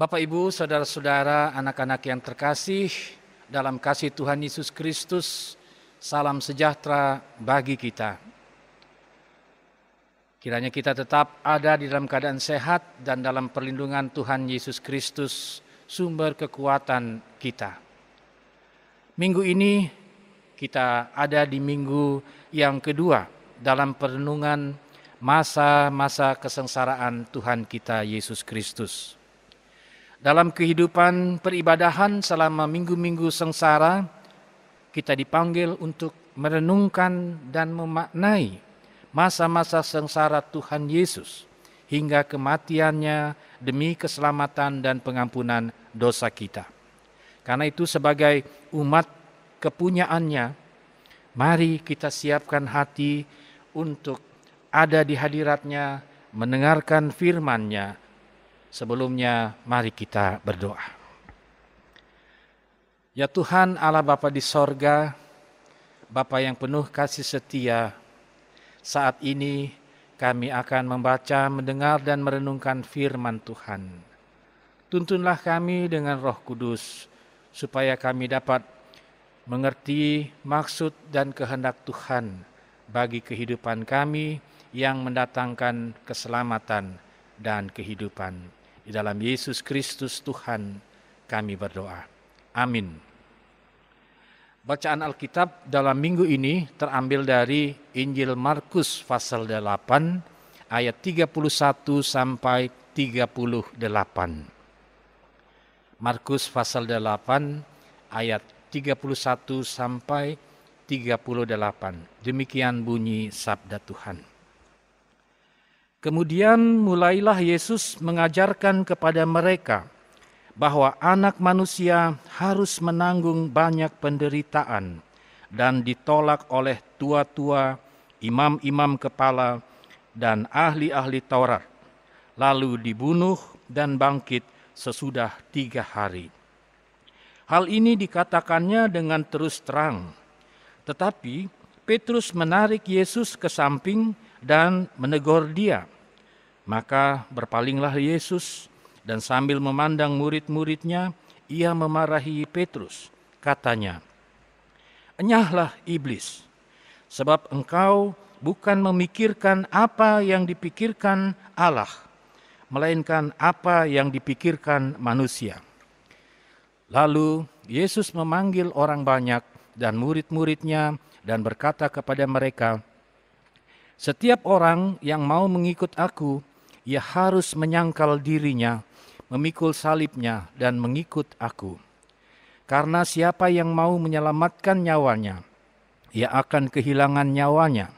Bapak Ibu, saudara-saudara, anak-anak yang terkasih dalam kasih Tuhan Yesus Kristus, salam sejahtera bagi kita. Kiranya kita tetap ada di dalam keadaan sehat dan dalam perlindungan Tuhan Yesus Kristus, sumber kekuatan kita. Minggu ini kita ada di minggu yang kedua dalam perlindungan masa-masa kesengsaraan Tuhan kita Yesus Kristus. Dalam kehidupan peribadahan selama minggu-minggu sengsara, kita dipanggil untuk merenungkan dan memaknai masa-masa sengsara Tuhan Yesus hingga kematiannya demi keselamatan dan pengampunan dosa kita. Karena itu sebagai umat kepunyaannya, mari kita siapkan hati untuk ada di hadiratnya, mendengarkan firman-Nya, Sebelumnya mari kita berdoa. Ya Tuhan Allah Bapa di sorga, Bapa yang penuh kasih setia, saat ini kami akan membaca, mendengar dan merenungkan firman Tuhan. Tuntunlah kami dengan roh kudus, supaya kami dapat mengerti maksud dan kehendak Tuhan bagi kehidupan kami yang mendatangkan keselamatan dan kehidupan di dalam Yesus Kristus Tuhan kami berdoa. Amin. Bacaan Alkitab dalam minggu ini terambil dari Injil Markus pasal 8 ayat 31 sampai 38. Markus pasal 8 ayat 31 sampai 38. Demikian bunyi sabda Tuhan. Kemudian mulailah Yesus mengajarkan kepada mereka bahwa anak manusia harus menanggung banyak penderitaan dan ditolak oleh tua-tua, imam-imam kepala, dan ahli-ahli Taurat, lalu dibunuh dan bangkit sesudah tiga hari. Hal ini dikatakannya dengan terus terang, tetapi Petrus menarik Yesus ke samping dan menegur dia. Maka berpalinglah Yesus dan sambil memandang murid-muridnya, ia memarahi Petrus. Katanya, Enyahlah iblis, sebab engkau bukan memikirkan apa yang dipikirkan Allah, melainkan apa yang dipikirkan manusia. Lalu Yesus memanggil orang banyak dan murid-muridnya dan berkata kepada mereka, setiap orang yang mau mengikut aku, ia harus menyangkal dirinya, memikul salibnya, dan mengikut aku. Karena siapa yang mau menyelamatkan nyawanya, ia akan kehilangan nyawanya.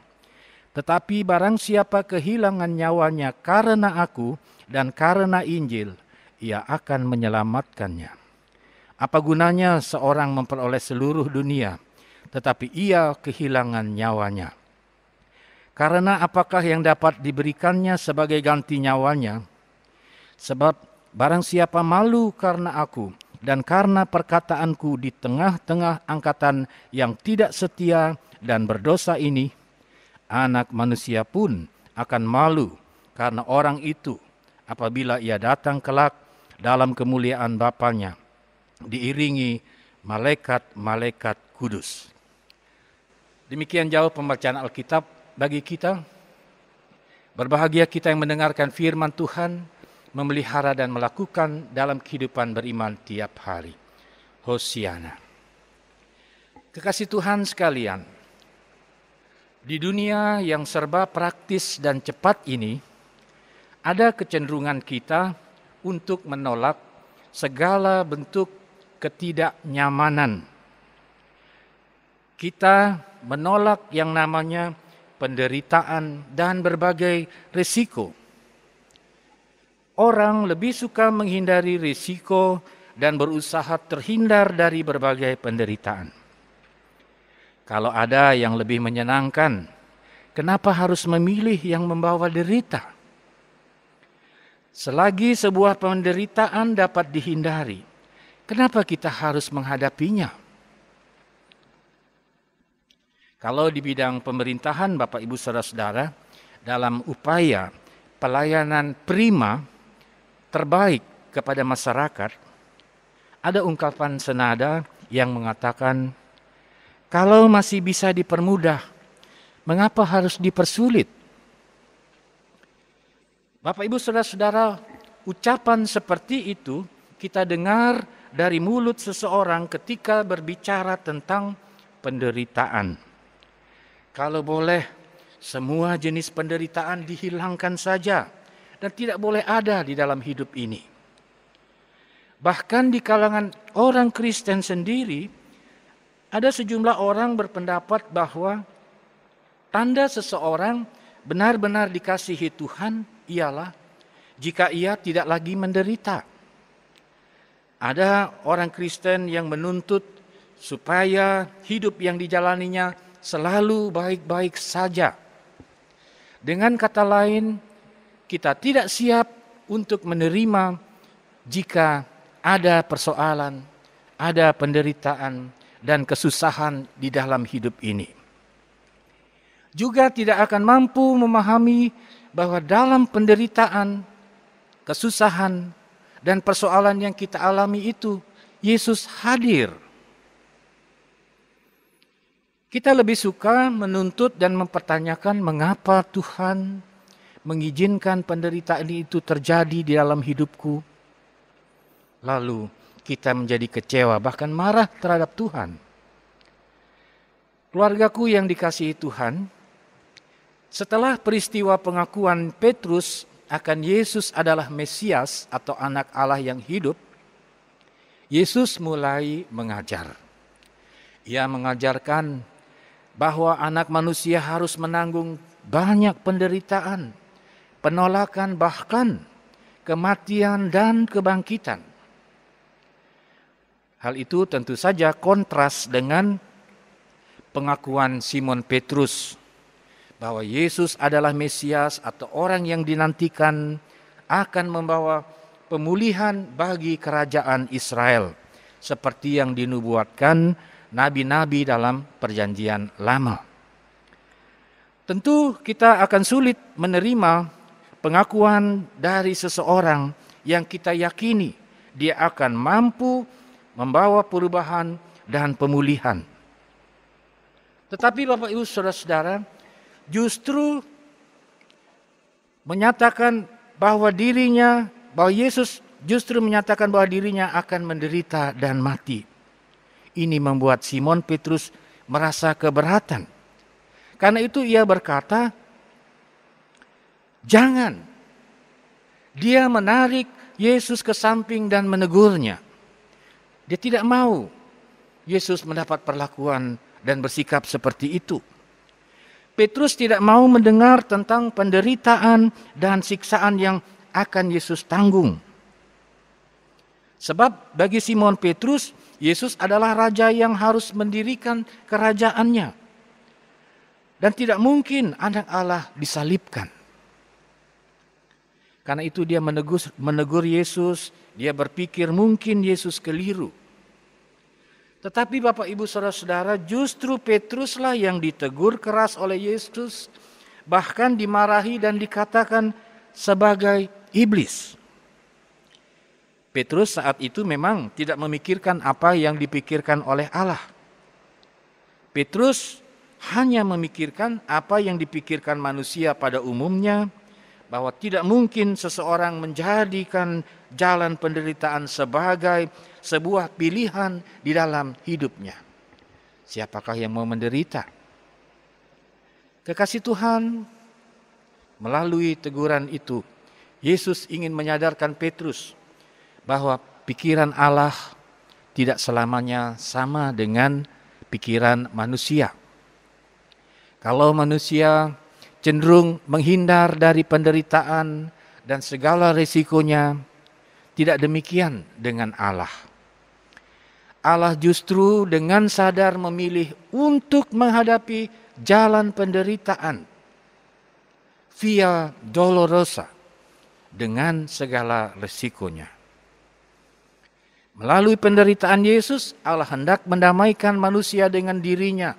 Tetapi barang siapa kehilangan nyawanya karena aku dan karena Injil, ia akan menyelamatkannya. Apa gunanya seorang memperoleh seluruh dunia, tetapi ia kehilangan nyawanya?' Karena apakah yang dapat diberikannya sebagai ganti nyawanya? Sebab barang siapa malu karena aku dan karena perkataanku di tengah-tengah angkatan yang tidak setia dan berdosa ini, anak manusia pun akan malu karena orang itu apabila ia datang kelak dalam kemuliaan Bapaknya, diiringi malaikat-malaikat kudus. Demikian jauh pembacaan Alkitab bagi kita. Berbahagia kita yang mendengarkan firman Tuhan, memelihara dan melakukan dalam kehidupan beriman tiap hari. Hosiana. Kekasih Tuhan sekalian, di dunia yang serba praktis dan cepat ini, ada kecenderungan kita untuk menolak segala bentuk ketidaknyamanan. Kita menolak yang namanya penderitaan, dan berbagai risiko. Orang lebih suka menghindari risiko dan berusaha terhindar dari berbagai penderitaan. Kalau ada yang lebih menyenangkan, kenapa harus memilih yang membawa derita? Selagi sebuah penderitaan dapat dihindari, kenapa kita harus menghadapinya? Kalau di bidang pemerintahan Bapak Ibu Saudara-saudara dalam upaya pelayanan prima terbaik kepada masyarakat ada ungkapan senada yang mengatakan kalau masih bisa dipermudah mengapa harus dipersulit? Bapak Ibu Saudara-saudara, ucapan seperti itu kita dengar dari mulut seseorang ketika berbicara tentang penderitaan. Kalau boleh, semua jenis penderitaan dihilangkan saja dan tidak boleh ada di dalam hidup ini. Bahkan di kalangan orang Kristen sendiri, ada sejumlah orang berpendapat bahwa tanda seseorang benar-benar dikasihi Tuhan ialah jika ia tidak lagi menderita. Ada orang Kristen yang menuntut supaya hidup yang dijalaninya selalu baik-baik saja. Dengan kata lain, kita tidak siap untuk menerima jika ada persoalan, ada penderitaan, dan kesusahan di dalam hidup ini. Juga tidak akan mampu memahami bahwa dalam penderitaan, kesusahan, dan persoalan yang kita alami itu, Yesus hadir kita lebih suka menuntut dan mempertanyakan mengapa Tuhan mengizinkan penderitaan itu terjadi di dalam hidupku. Lalu kita menjadi kecewa, bahkan marah terhadap Tuhan. Keluargaku yang dikasihi Tuhan, setelah peristiwa pengakuan Petrus akan Yesus adalah Mesias atau anak Allah yang hidup, Yesus mulai mengajar. Ia mengajarkan bahwa anak manusia harus menanggung banyak penderitaan, penolakan, bahkan kematian dan kebangkitan. Hal itu tentu saja kontras dengan pengakuan Simon Petrus bahwa Yesus adalah Mesias atau orang yang dinantikan akan membawa pemulihan bagi kerajaan Israel seperti yang dinubuatkan nabi-nabi dalam perjanjian lama. Tentu kita akan sulit menerima pengakuan dari seseorang yang kita yakini dia akan mampu membawa perubahan dan pemulihan. Tetapi Bapak Ibu Saudara-saudara, justru menyatakan bahwa dirinya, bahwa Yesus justru menyatakan bahwa dirinya akan menderita dan mati. Ini membuat Simon Petrus merasa keberatan. Karena itu ia berkata, "Jangan." Dia menarik Yesus ke samping dan menegurnya. Dia tidak mau Yesus mendapat perlakuan dan bersikap seperti itu. Petrus tidak mau mendengar tentang penderitaan dan siksaan yang akan Yesus tanggung. Sebab bagi Simon Petrus, Yesus adalah raja yang harus mendirikan kerajaannya. Dan tidak mungkin anak Allah disalibkan. Karena itu dia menegur, menegur Yesus, dia berpikir mungkin Yesus keliru. Tetapi Bapak Ibu Saudara-saudara justru Petruslah yang ditegur keras oleh Yesus bahkan dimarahi dan dikatakan sebagai iblis. Petrus saat itu memang tidak memikirkan apa yang dipikirkan oleh Allah. Petrus hanya memikirkan apa yang dipikirkan manusia pada umumnya, bahwa tidak mungkin seseorang menjadikan jalan penderitaan sebagai sebuah pilihan di dalam hidupnya. Siapakah yang mau menderita? Kekasih Tuhan, melalui teguran itu, Yesus ingin menyadarkan Petrus bahwa pikiran Allah tidak selamanya sama dengan pikiran manusia. Kalau manusia cenderung menghindar dari penderitaan dan segala risikonya, tidak demikian dengan Allah. Allah justru dengan sadar memilih untuk menghadapi jalan penderitaan via dolorosa dengan segala risikonya. Melalui penderitaan Yesus, Allah hendak mendamaikan manusia dengan dirinya.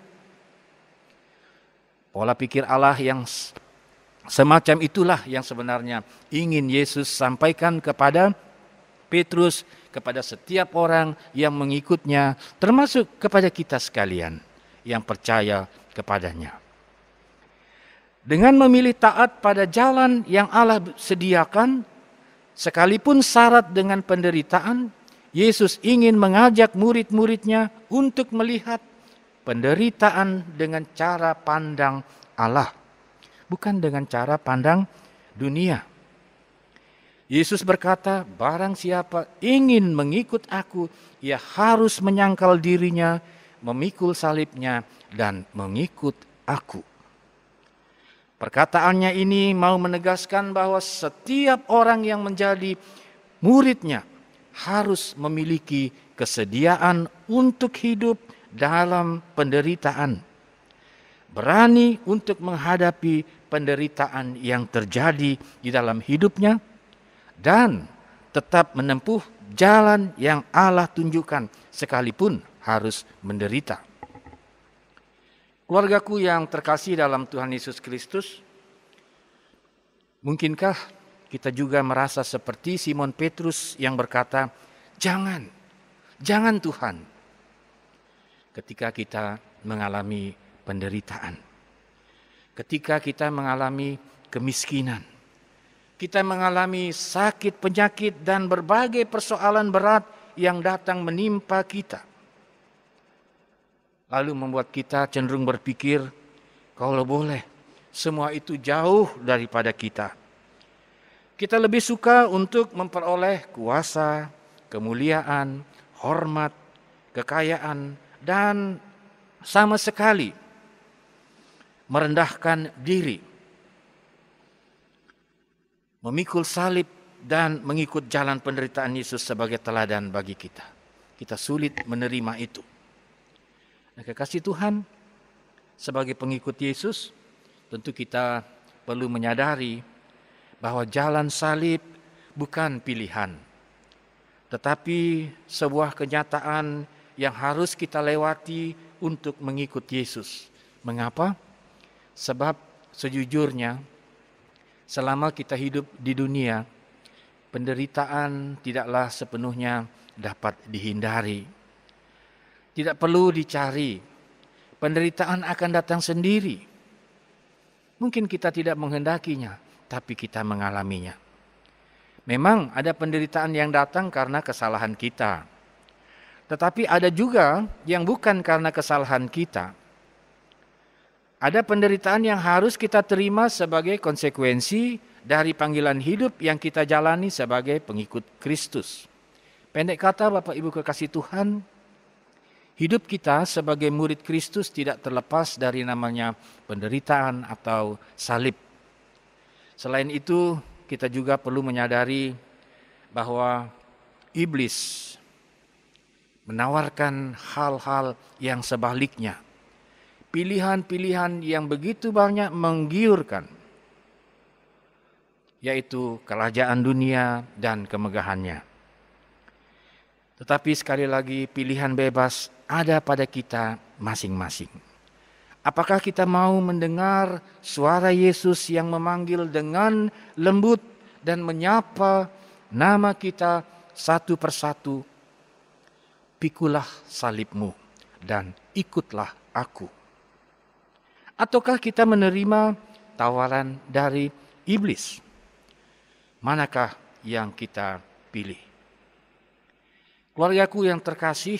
Pola pikir Allah yang semacam itulah yang sebenarnya ingin Yesus sampaikan kepada Petrus, kepada setiap orang yang mengikutnya, termasuk kepada kita sekalian yang percaya kepadanya. Dengan memilih taat pada jalan yang Allah sediakan, sekalipun syarat dengan penderitaan, Yesus ingin mengajak murid-muridnya untuk melihat penderitaan dengan cara pandang Allah, bukan dengan cara pandang dunia. Yesus berkata, "Barang siapa ingin mengikut Aku, ia harus menyangkal dirinya, memikul salibnya, dan mengikut Aku." Perkataannya ini mau menegaskan bahwa setiap orang yang menjadi muridnya harus memiliki kesediaan untuk hidup dalam penderitaan, berani untuk menghadapi penderitaan yang terjadi di dalam hidupnya, dan tetap menempuh jalan yang Allah tunjukkan, sekalipun harus menderita. Keluargaku yang terkasih dalam Tuhan Yesus Kristus, mungkinkah kita juga merasa seperti Simon Petrus yang berkata, "Jangan, jangan Tuhan." Ketika kita mengalami penderitaan, ketika kita mengalami kemiskinan, kita mengalami sakit, penyakit, dan berbagai persoalan berat yang datang menimpa kita, lalu membuat kita cenderung berpikir, "Kalau boleh, semua itu jauh daripada kita." Kita lebih suka untuk memperoleh kuasa, kemuliaan, hormat, kekayaan, dan sama sekali merendahkan diri, memikul salib, dan mengikut jalan penderitaan Yesus sebagai teladan bagi kita. Kita sulit menerima itu. Nah, kekasih Tuhan, sebagai pengikut Yesus, tentu kita perlu menyadari bahwa jalan salib bukan pilihan, tetapi sebuah kenyataan yang harus kita lewati untuk mengikut Yesus. Mengapa? Sebab sejujurnya, selama kita hidup di dunia, penderitaan tidaklah sepenuhnya dapat dihindari. Tidak perlu dicari, penderitaan akan datang sendiri. Mungkin kita tidak menghendakinya, tapi kita mengalaminya. Memang ada penderitaan yang datang karena kesalahan kita. Tetapi ada juga yang bukan karena kesalahan kita. Ada penderitaan yang harus kita terima sebagai konsekuensi dari panggilan hidup yang kita jalani sebagai pengikut Kristus. Pendek kata Bapak Ibu kekasih Tuhan, hidup kita sebagai murid Kristus tidak terlepas dari namanya penderitaan atau salib Selain itu, kita juga perlu menyadari bahwa iblis menawarkan hal-hal yang sebaliknya. Pilihan-pilihan yang begitu banyak menggiurkan, yaitu kerajaan dunia dan kemegahannya. Tetapi sekali lagi pilihan bebas ada pada kita masing-masing. Apakah kita mau mendengar suara Yesus yang memanggil dengan lembut dan menyapa nama kita satu persatu? Pikulah salibmu dan ikutlah aku. Ataukah kita menerima tawaran dari iblis? Manakah yang kita pilih? Keluargaku yang terkasih,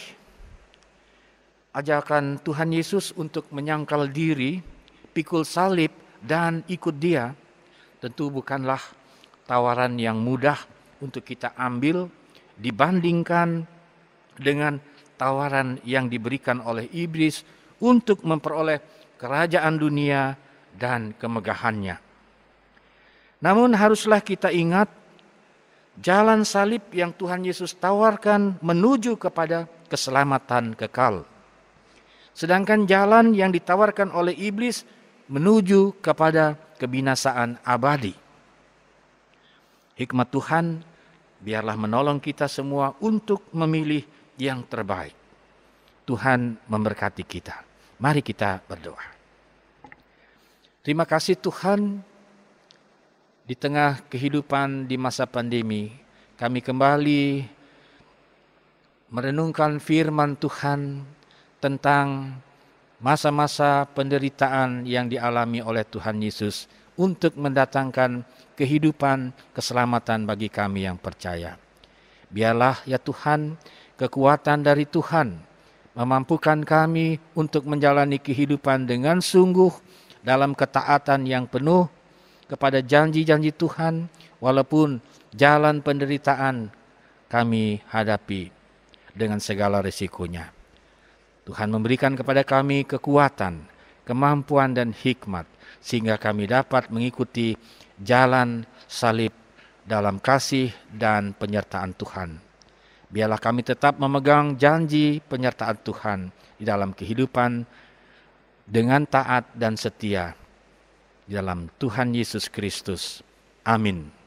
ajakan Tuhan Yesus untuk menyangkal diri, pikul salib, dan ikut Dia, tentu bukanlah tawaran yang mudah untuk kita ambil dibandingkan dengan tawaran yang diberikan oleh iblis untuk memperoleh kerajaan dunia dan kemegahannya. Namun, haruslah kita ingat jalan salib yang Tuhan Yesus tawarkan menuju kepada keselamatan kekal. Sedangkan jalan yang ditawarkan oleh iblis menuju kepada kebinasaan abadi. Hikmat Tuhan biarlah menolong kita semua untuk memilih yang terbaik. Tuhan memberkati kita. Mari kita berdoa. Terima kasih Tuhan di tengah kehidupan di masa pandemi kami kembali merenungkan firman Tuhan tentang masa-masa penderitaan yang dialami oleh Tuhan Yesus untuk mendatangkan kehidupan keselamatan bagi kami yang percaya. Biarlah ya Tuhan, kekuatan dari Tuhan memampukan kami untuk menjalani kehidupan dengan sungguh dalam ketaatan yang penuh kepada janji-janji Tuhan walaupun jalan penderitaan kami hadapi dengan segala risikonya. Tuhan memberikan kepada kami kekuatan, kemampuan, dan hikmat, sehingga kami dapat mengikuti jalan salib dalam kasih dan penyertaan Tuhan. Biarlah kami tetap memegang janji penyertaan Tuhan di dalam kehidupan dengan taat dan setia. Di dalam Tuhan Yesus Kristus. Amin.